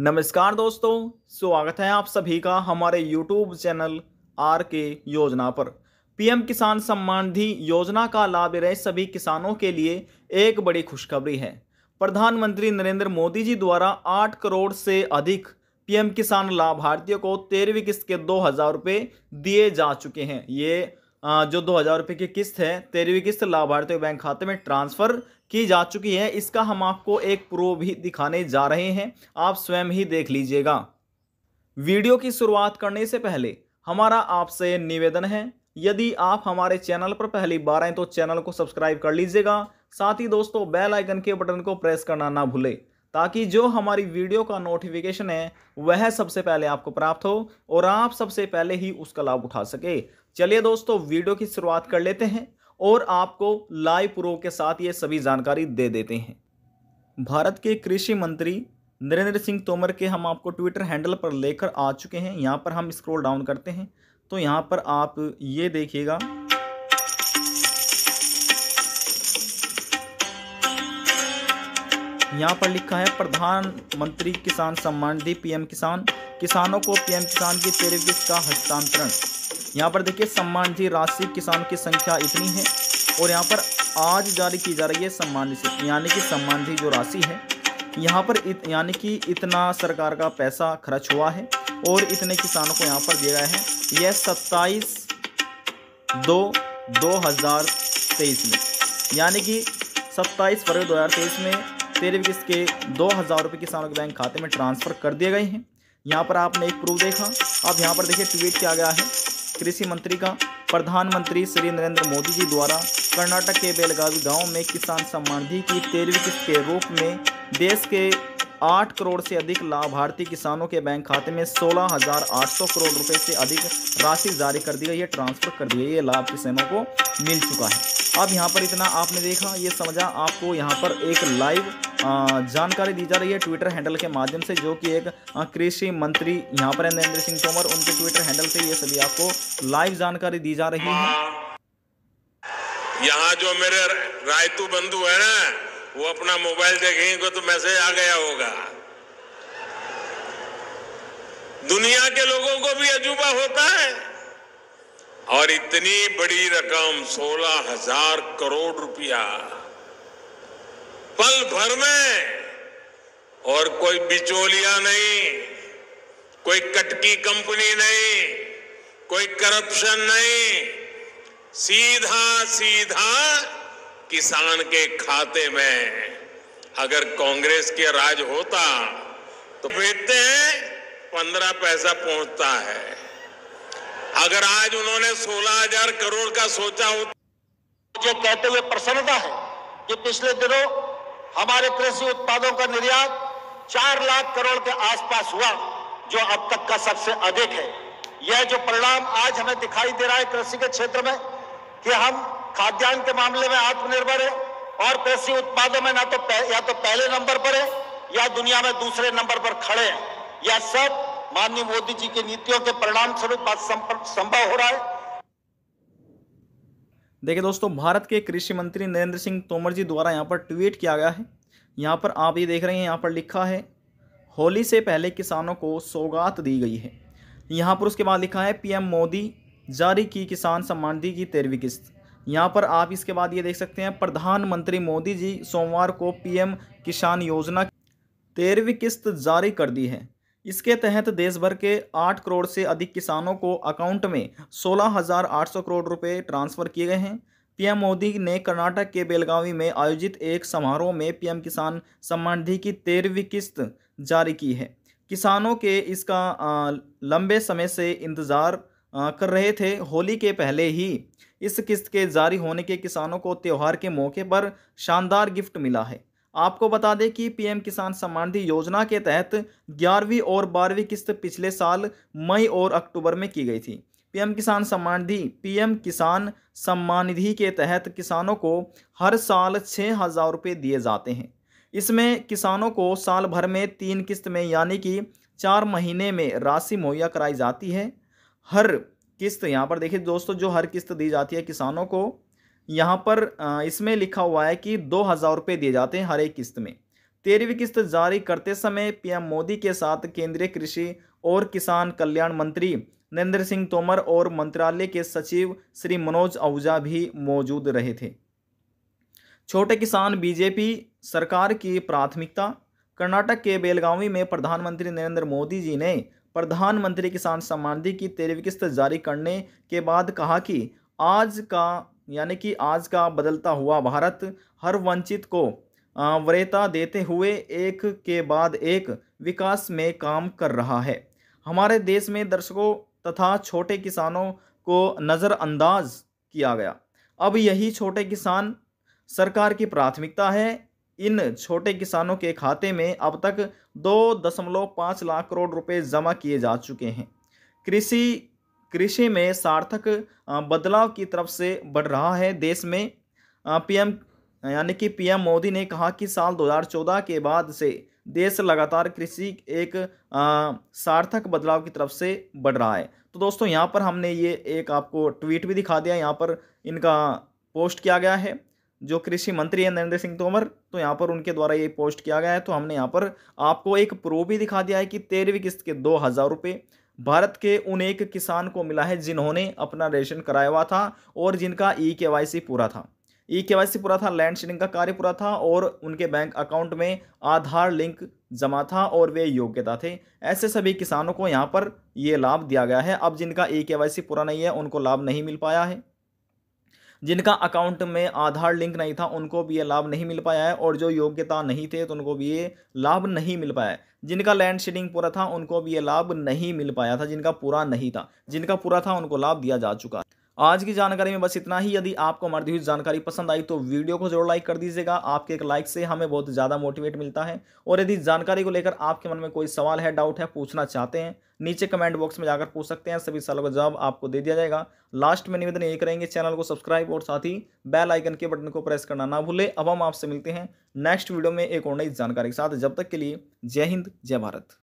नमस्कार दोस्तों स्वागत है आप सभी का हमारे यूट्यूब चैनल आर के योजना पर पीएम किसान सम्मान निधि योजना का लाभ रहे सभी किसानों के लिए एक बड़ी खुशखबरी है प्रधानमंत्री नरेंद्र मोदी जी द्वारा 8 करोड़ से अधिक पीएम किसान लाभार्थियों को तेरहवीं किस्त के दो हज़ार रुपये दिए जा चुके हैं ये जो दो हज़ार रुपये की किस्त है तेरहवीं किस्त लाभार्थियों बैंक खाते में ट्रांसफ़र की जा चुकी है इसका हम आपको एक प्रो भी दिखाने जा रहे हैं आप स्वयं ही देख लीजिएगा वीडियो की शुरुआत करने से पहले हमारा आपसे निवेदन है यदि आप हमारे चैनल पर पहली बार आए तो चैनल को सब्सक्राइब कर लीजिएगा साथ ही दोस्तों बेल आइकन के बटन को प्रेस करना ना भूले ताकि जो हमारी वीडियो का नोटिफिकेशन है वह सबसे पहले आपको प्राप्त हो और आप सबसे पहले ही उसका लाभ उठा सके चलिए दोस्तों वीडियो की शुरुआत कर लेते हैं और आपको लाइव प्रूफ के साथ ये सभी जानकारी दे देते हैं भारत के कृषि मंत्री नरेंद्र सिंह तोमर के हम आपको ट्विटर हैंडल पर लेकर आ चुके हैं यहाँ पर हम स्क्रॉल डाउन करते हैं तो यहाँ पर आप ये देखिएगा यहाँ पर लिखा है प्रधानमंत्री किसान सम्मान निधि पीएम किसान किसानों को पीएम किसान की तेरह का हस्तांतरण यहाँ पर देखिए सम्मान जी राशि किसान की संख्या इतनी है और यहाँ पर आज जारी की जा रही है सम्मान जी यानी कि सम्मान जी जो राशि है यहाँ पर यानी कि इतना सरकार का पैसा खर्च हुआ है और इतने किसानों को यहाँ पर दिया गया है यह सत्ताईस दो दो हज़ार तेईस में यानी कि सत्ताईस फरवरी दो हज़ार तेईस में तेरह किस्त के दो हज़ार रुपये किसानों के बैंक खाते में ट्रांसफ़र कर दिए गए हैं यहाँ पर आपने एक प्रूफ देखा अब यहाँ पर देखिए ट्वीट किया गया है कृषि मंत्री का प्रधानमंत्री श्री नरेंद्र मोदी जी द्वारा कर्नाटक के बेलगावी गांव में किसान सम्मान निधि की तेरहवीं किस्त के रूप में देश के आठ करोड़ से अधिक लाभार्थी किसानों के बैंक खाते में सोलह हजार आठ सौ करोड़ रुपए से अधिक राशि जारी कर दी गई है ट्रांसफर कर दी गई ये लाभ किसानों को मिल चुका है अब यहाँ पर इतना आपने देखा ये समझा आपको यहाँ पर एक लाइव जानकारी दी जा रही है ट्विटर हैंडल के माध्यम से जो कि एक कृषि मंत्री यहाँ पर नरेंद्र सिंह तोमर उनके ट्विटर हैंडल से ये सभी आपको लाइव जानकारी दी जा रही है यहाँ जो मेरे रायतू बंधु है ना वो अपना मोबाइल देखेंगे तो मैसेज आ गया होगा दुनिया के लोगों को भी अजूबा होता है और इतनी बड़ी रकम सोलह हजार करोड़ रुपया पल भर में और कोई बिचौलिया नहीं कोई कटकी कंपनी नहीं कोई करप्शन नहीं सीधा सीधा किसान के खाते में अगर कांग्रेस के राज होता तो बेचते हैं पंद्रह पैसा पहुंचता है अगर आज उन्होंने सोलह हजार करोड़ का सोचा होता तो मुझे कहते हुए प्रसन्नता है कि पिछले दिनों हमारे कृषि उत्पादों का निर्यात चार लाख करोड़ के आसपास हुआ जो अब तक का सबसे अधिक है यह जो परिणाम आज हमें दिखाई दे रहा है कृषि के क्षेत्र में कि हम खाद्यान्न के मामले में आत्मनिर्भर है और कृषि उत्पादों में ना तो पह, या तो पहले नंबर पर है या दुनिया में दूसरे नंबर पर खड़े हैं यह सब माननीय मोदी जी की नीतियों के परिणाम स्वरूप संभव हो रहा है देखिए दोस्तों भारत के कृषि मंत्री नरेंद्र सिंह तोमर जी द्वारा यहाँ पर ट्वीट किया गया है यहाँ पर आप ये देख रहे हैं यहाँ पर लिखा है होली से पहले किसानों को सौगात दी गई है यहाँ पर उसके बाद लिखा है पीएम मोदी जारी की किसान सम्मान दी की तेरहवीं किस्त यहाँ पर आप इसके बाद ये देख सकते हैं प्रधानमंत्री मोदी जी सोमवार को पीएम किसान योजना तेरहवीं किस्त जारी कर दी है इसके तहत देश भर के 8 करोड़ से अधिक किसानों को अकाउंट में 16,800 करोड़ रुपए ट्रांसफ़र किए गए हैं पीएम मोदी ने कर्नाटक के बेलगावी में आयोजित एक समारोह में पीएम किसान सम्मान निधि की तेरहवीं किस्त जारी की है किसानों के इसका लंबे समय से इंतज़ार कर रहे थे होली के पहले ही इस किस्त के जारी होने के किसानों को त्यौहार के मौके पर शानदार गिफ्ट मिला है आपको बता दें कि पीएम किसान सम्मान निधि योजना के तहत ग्यारहवीं और बारहवीं किस्त पिछले साल मई और अक्टूबर में की गई थी पीएम किसान सम्मान निधि पीएम किसान सम्मान निधि के तहत किसानों को हर साल छः हज़ार रुपये दिए जाते हैं इसमें किसानों को साल भर में तीन किस्त में यानी कि चार महीने में राशि मुहैया कराई जाती है हर किस्त यहाँ पर देखिए दोस्तों जो हर किस्त दी जाती है किसानों को यहाँ पर इसमें लिखा हुआ है कि दो हज़ार रुपये दिए जाते हैं हर एक किस्त में तेरहवीं किस्त जारी करते समय पीएम मोदी के साथ केंद्रीय कृषि और किसान कल्याण मंत्री नरेंद्र सिंह तोमर और मंत्रालय के सचिव श्री मनोज आहूजा भी मौजूद रहे थे छोटे किसान बीजेपी सरकार की प्राथमिकता कर्नाटक के बेलगावी में प्रधानमंत्री नरेंद्र मोदी जी ने प्रधानमंत्री किसान सम्मान निधि की तेरहवीं किस्त जारी करने के बाद कहा कि आज का यानी कि आज का बदलता हुआ भारत हर वंचित को वरीयता देते हुए एक के बाद एक विकास में काम कर रहा है हमारे देश में दर्शकों तथा छोटे किसानों को नज़रअंदाज किया गया अब यही छोटे किसान सरकार की प्राथमिकता है इन छोटे किसानों के खाते में अब तक दो दशमलव पाँच लाख करोड़ रुपए जमा किए जा चुके हैं कृषि कृषि में सार्थक बदलाव की तरफ से बढ़ रहा है देश में पीएम यानी कि पीएम मोदी ने कहा कि साल 2014 के बाद से देश लगातार कृषि एक सार्थक बदलाव की तरफ से बढ़ रहा है तो दोस्तों यहाँ पर हमने ये एक आपको ट्वीट भी दिखा दिया यहाँ पर इनका पोस्ट किया गया है जो कृषि मंत्री है नरेंद्र सिंह तोमर तो यहाँ पर उनके द्वारा ये पोस्ट किया गया है तो हमने यहाँ पर आपको एक प्रो भी दिखा दिया है कि तेरहवीं किस्त के दो हज़ार रुपये भारत के उन एक किसान को मिला है जिन्होंने अपना रेशन कराया हुआ था और जिनका ई के वाई सी पूरा था ई के वाई सी पूरा था लैंड शेडिंग का कार्य पूरा था और उनके बैंक अकाउंट में आधार लिंक जमा था और वे योग्यता थे ऐसे सभी किसानों को यहाँ पर ये लाभ दिया गया है अब जिनका ई के वाई सी पूरा नहीं है उनको लाभ नहीं मिल पाया है जिनका अकाउंट में आधार लिंक नहीं था उनको भी ये लाभ नहीं मिल पाया है और जो योग्यता नहीं थे तो उनको भी ये लाभ नहीं मिल पाया है जिनका लैंड शेडिंग पूरा था उनको भी ये लाभ नहीं मिल पाया था जिनका पूरा नहीं था जिनका पूरा था उनको लाभ दिया जा चुका है आज की जानकारी में बस इतना ही यदि आपको हमारी हुई जानकारी पसंद आई तो वीडियो को जरूर लाइक कर दीजिएगा आपके एक लाइक से हमें बहुत ज़्यादा मोटिवेट मिलता है और यदि जानकारी को लेकर आपके मन में कोई सवाल है डाउट है पूछना चाहते हैं नीचे कमेंट बॉक्स में जाकर पूछ सकते हैं सभी सवालों का जवाब आपको दे दिया जाएगा लास्ट में निवेदन यही करेंगे चैनल को सब्सक्राइब और साथ ही बेल आइकन के बटन को प्रेस करना ना भूले अब हम आपसे मिलते हैं नेक्स्ट वीडियो में एक और नई जानकारी के साथ जब तक के लिए जय हिंद जय भारत